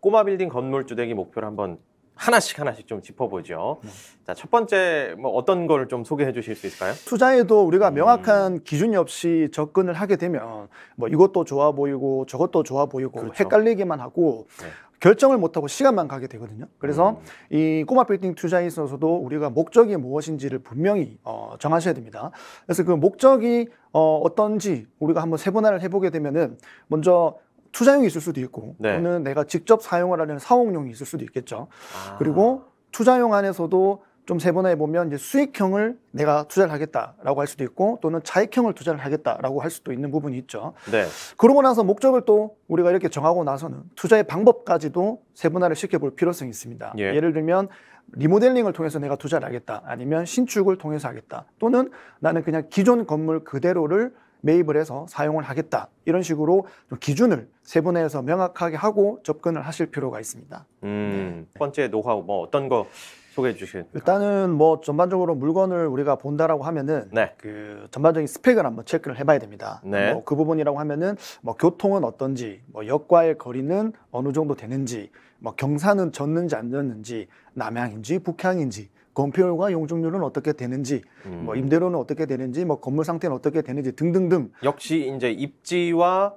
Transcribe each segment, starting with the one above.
꼬마 빌딩 건물 주택이 목표를 한번 하나씩 하나씩 좀 짚어보죠. 네. 자, 첫 번째 뭐 어떤 걸 좀 소개해 주실 수 있을까요? 투자에도 우리가 음. 명확한 음. 기준이 없이 접근을 하게 되면 뭐 이것도 좋아 보이고 저것도 좋아 보이고 그렇죠. 헷갈리기만 하고 네. 결정을 못하고 시간만 가게 되거든요. 그래서 음. 이 꼬마 빌딩 투자에 있어서도 우리가 목적이 무엇인지를 분명히 어, 정하셔야 됩니다. 그래서 그 목적이 어, 어떤지 우리가 한번 세분화를 해보게 되면은 먼저 투자용이 있을 수도 있고 네. 또는 내가 직접 사용을 하는 사업용이 있을 수도 있겠죠. 아. 그리고 투자용 안에서도 좀 세분화해 보면 이제 수익형을 내가 투자를 하겠다라고 할 수도 있고 또는 차익형을 투자를 하겠다라고 할 수도 있는 부분이 있죠. 네. 그러고 나서 목적을 또 우리가 이렇게 정하고 나서는 투자의 방법까지도 세분화를 시켜볼 필요성이 있습니다. 예. 예를 들면 리모델링을 통해서 내가 투자를 하겠다 아니면 신축을 통해서 하겠다 또는 나는 그냥 기존 건물 그대로를 매입을 해서 사용을 하겠다 이런 식으로 기준을 세분해서 명확하게 하고 접근을 하실 필요가 있습니다. 음, 네. 번째 노하우 뭐 어떤 거 소개해 주실? 일단은 뭐 전반적으로 물건을 우리가 본다라고 하면은 네. 그 전반적인 스펙을 한번 체크를 해봐야 됩니다. 네. 뭐그 부분이라고 하면은 뭐 교통은 어떤지, 뭐 역과의 거리는 어느 정도 되는지, 뭐 경사는 졌는지 안 졌는지, 남향인지 북향인지 건폐율과 용적률은 어떻게 되는지, 음. 뭐 임대료는 어떻게 되는지, 뭐 건물 상태는 어떻게 되는지 등등등. 역시 이제 입지와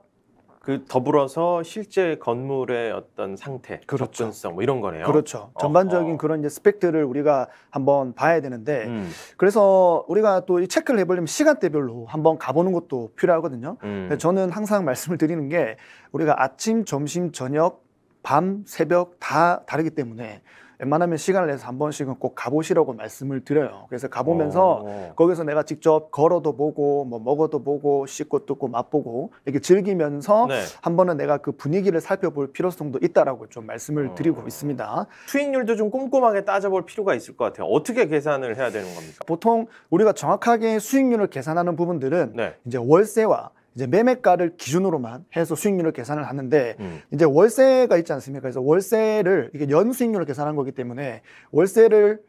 그 더불어서 실제 건물의 어떤 상태, 그렇죠. 접근성 뭐 이런 거네요. 그렇죠. 어, 전반적인 어. 그런 이제 스펙들을 우리가 한번 봐야 되는데 음. 그래서 우리가 또 이 체크를 해보려면 시간대별로 한번 가보는 것도 필요하거든요. 음. 저는 항상 말씀을 드리는 게 우리가 아침, 점심, 저녁 밤, 새벽 다 다르기 때문에 웬만하면 시간을 내서 한 번씩은 꼭 가보시라고 말씀을 드려요. 그래서 가보면서 오. 어. 거기서 내가 직접 걸어도 보고 뭐 먹어도 보고 씻고 뜯고 맛보고 이렇게 즐기면서 네. 한 번은 내가 그 분위기를 살펴볼 필요성도 있다라고 좀 말씀을 오. 어. 드리고 있습니다. 수익률도 좀 꼼꼼하게 따져볼 필요가 있을 것 같아요. 어떻게 계산을 해야 되는 겁니까? 보통 우리가 정확하게 수익률을 계산하는 부분들은 네. 이제 월세와 이제 매매가를 기준으로만 해서 수익률을 계산을 하는데 음. 이제 월세가 있지 않습니까? 그래서 월세를 이게 연 수익률을 계산한 거기 때문에 월세를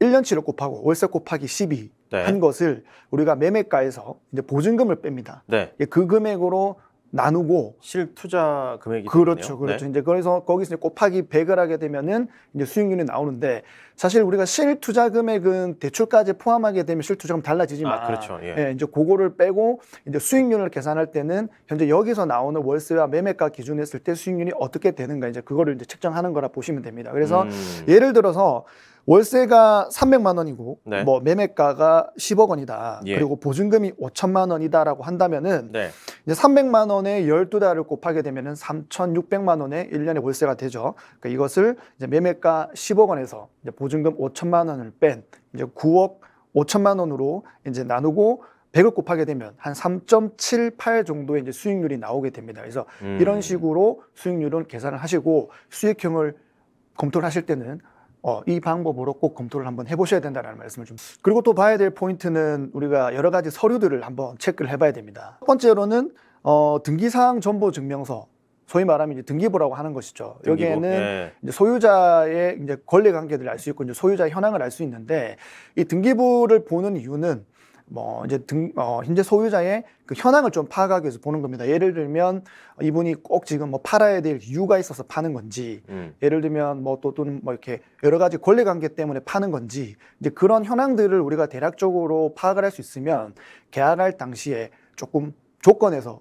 1년치를 곱하고 월세 곱하기 12 네. 한 것을 우리가 매매가에서 이제 보증금을 뺍니다. 네. 그 금액으로 나누고 실 투자 금액이 그렇죠, 그렇죠. 네. 이제 그래서 거기서 이제 곱하기 100을 하게 되면은 이제 수익률이 나오는데 사실 우리가 실 투자 금액은 대출까지 포함하게 되면 실 투자금 달라지지만 아, 그렇죠. 예. 예, 이제 그거를 빼고 이제 수익률을 계산할 때는 현재 여기서 나오는 월세와 매매가 기준했을 때 수익률이 어떻게 되는가 이제 그거를 이제 측정하는 거라 보시면 됩니다. 그래서 음. 예를 들어서 월세가 300만 원이고 네. 뭐 매매가가 10억 원이다. 예. 그리고 보증금이 5천만 원이다라고 한다면은 네. 이제 300만 원에 12달을 곱하게 되면은 3,600만 원에 1년에 월세가 되죠. 그러니까 이것을 이제 매매가 10억 원에서 이제 보증금 5천만 원을 뺀 이제 9억 5천만 원으로 이제 나누고 100을 곱하게 되면 한 3.78 정도의 이제 수익률이 나오게 됩니다. 그래서 음. 이런 식으로 수익률은 계산을 하시고 수익형을 검토를 하실 때는 어, 이 방법으로 꼭 검토를 한번 해보셔야 된다는 말씀을 좀 그리고 또 봐야 될 포인트는 우리가 여러 가지 서류들을 한번 체크를 해봐야 됩니다 첫 번째로는 어, 등기사항 정보 증명서 소위 말하면 이제 등기부라고 하는 것이죠. 등기부? 여기에는 네. 이제 소유자의 이제 권리 관계들을 알수 있고 이제 소유자 의 현황을 알 수 있는데 이 등기부를 보는 이유는 뭐 이제 등 어, 현재 소유자의 그 현황을 좀 파악하기 위해서 보는 겁니다. 예를 들면 이분이 꼭 지금 뭐 팔아야 될 이유가 있어서 파는 건지, 음. 예를 들면 뭐 또 또는 뭐 이렇게 여러 가지 권리 관계 때문에 파는 건지 이제 그런 현황들을 우리가 대략적으로 파악을 할 수 있으면 계약할 당시에 조금 조건에서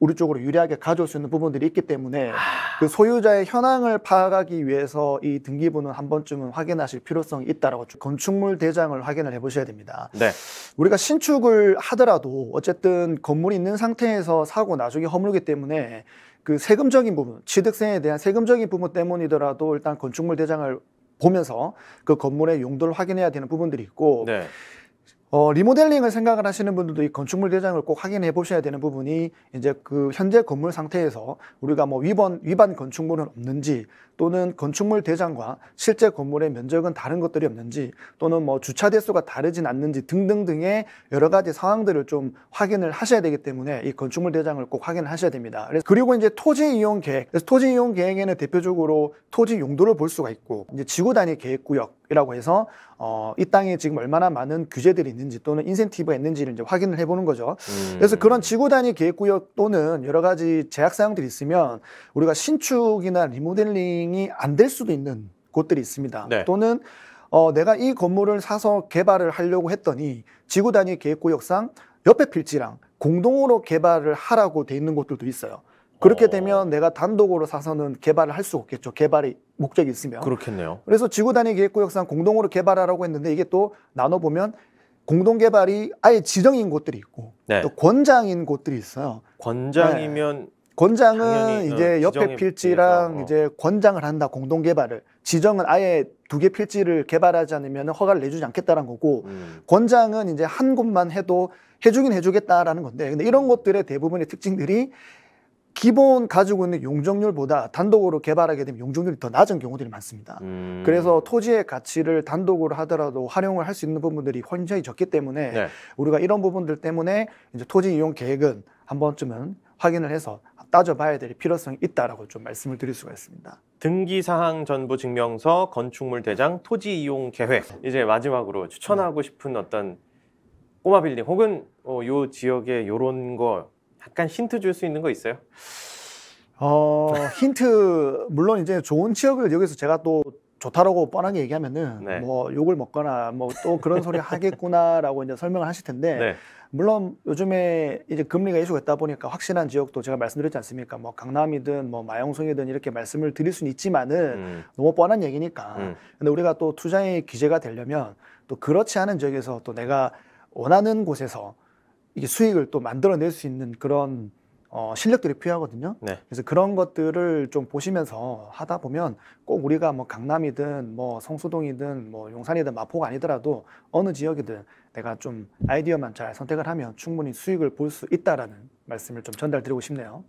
우리 쪽으로 유리하게 가져올 수 있는 부분들이 있기 때문에. 아. 그 소유자의 현황을 파악하기 위해서 이 등기부는 한 번쯤은 확인하실 필요성이 있다라고 건축물 대장을 확인을 해보셔야 됩니다. 네. 우리가 신축을 하더라도 어쨌든 건물이 있는 상태에서 사고 나중에 허물기 때문에 그 세금적인 부분, 취득세에 대한 세금적인 부분 때문이더라도 일단 건축물 대장을 보면서 그 건물의 용도를 확인해야 되는 부분들이 있고 네. 어, 리모델링을 생각을 하시는 분들도 이 건축물 대장을 꼭 확인해 보셔야 되는 부분이 이제 그 현재 건물 상태에서 우리가 뭐 위반, 위반 건축물은 없는지 또는 건축물 대장과 실제 건물의 면적은 다른 것들이 없는지 또는 뭐 주차 대수가 다르진 않는지 등등등의 여러 가지 상황들을 좀 확인을 하셔야 되기 때문에 이 건축물 대장을 꼭 확인하셔야 됩니다. 그리고 래서그 이제 토지 이용 계획. 토지 이용 계획에는 대표적으로 토지 용도를 볼 수가 있고 이제 지구 단위 계획 구역 이라고 해서 어, 이 땅에 지금 얼마나 많은 규제들이 있는지 또는 인센티브가 있는지를 이제 확인을 해보는 거죠. 음. 그래서 그런 지구 단위 계획구역 또는 여러 가지 제약 사항들이 있으면 우리가 신축이나 리모델링이 안 될 수도 있는 곳들이 있습니다. 네. 또는 어, 내가 이 건물을 사서 개발을 하려고 했더니 지구 단위 계획구역상 옆에 필지랑 공동으로 개발을 하라고 돼 있는 곳들도 있어요. 그렇게 어. 되면 내가 단독으로 사서는 개발을 할 수 없겠죠. 개발이 목적이 있으면 그렇겠네요. 그래서 지구 단위 계획 구역상 공동으로 개발하라고 했는데 이게 또 나눠 보면 공동 개발이 아예 지정인 곳들이 있고 네. 또 권장인 곳들이 있어요. 권장이면 네. 권장은 어, 이제 옆에 필지랑 어. 이제 권장을 한다 공동 개발을 지정은 아예 두 개 필지를 개발하지 않으면 허가를 내주지 않겠다는 거고 음. 권장은 이제 한 곳만 해도 해주긴 해주겠다라는 건데 근데 이런 것들의 대부분의 특징들이 기본 가지고 있는 용적률보다 단독으로 개발하게 되면 용적률이 더 낮은 경우들이 많습니다. 음. 그래서 토지의 가치를 단독으로 하더라도 활용을 할 수 있는 부분들이 굉장히 적기 때문에 네. 우리가 이런 부분들 때문에 이제 토지 이용 계획은 한 번쯤은 확인을 해서 따져봐야 될 필요성이 있다라고 좀 말씀을 드릴 수가 있습니다. 등기사항 전부 증명서, 건축물 대장, 토지 이용 계획. 이제 마지막으로 추천하고 네. 싶은 어떤 꼬마 빌딩 혹은 어, 요 지역의 요런 거 약간 힌트 줄 수 있는 거 있어요? 어, 힌트 물론 이제 좋은 지역을 여기서 제가 또 좋다라고 뻔하게 얘기하면은 네. 뭐 욕을 먹거나 뭐 또 그런 소리 하겠구나라고 이제 설명을 하실 텐데 네. 물론 요즘에 이제 금리가 이슈가 있다 보니까 확실한 지역도 제가 말씀드렸지 않습니까? 뭐 강남이든 뭐 마영성이든 이렇게 말씀을 드릴 수는 있지만은 음. 너무 뻔한 얘기니까. 음. 근데 우리가 또 투자의 기재가 되려면 또 그렇지 않은 지역에서 또 내가 원하는 곳에서 이게 수익을 또 만들어낼 수 있는 그런 어, 실력들이 필요하거든요. 네. 그래서 그런 것들을 좀 보시면서 하다 보면 꼭 우리가 뭐 강남이든 뭐 성수동이든 뭐 용산이든 마포가 아니더라도 어느 지역이든 내가 좀 아이디어만 잘 선택을 하면 충분히 수익을 볼 수 있다라는 말씀을 좀 전달드리고 싶네요.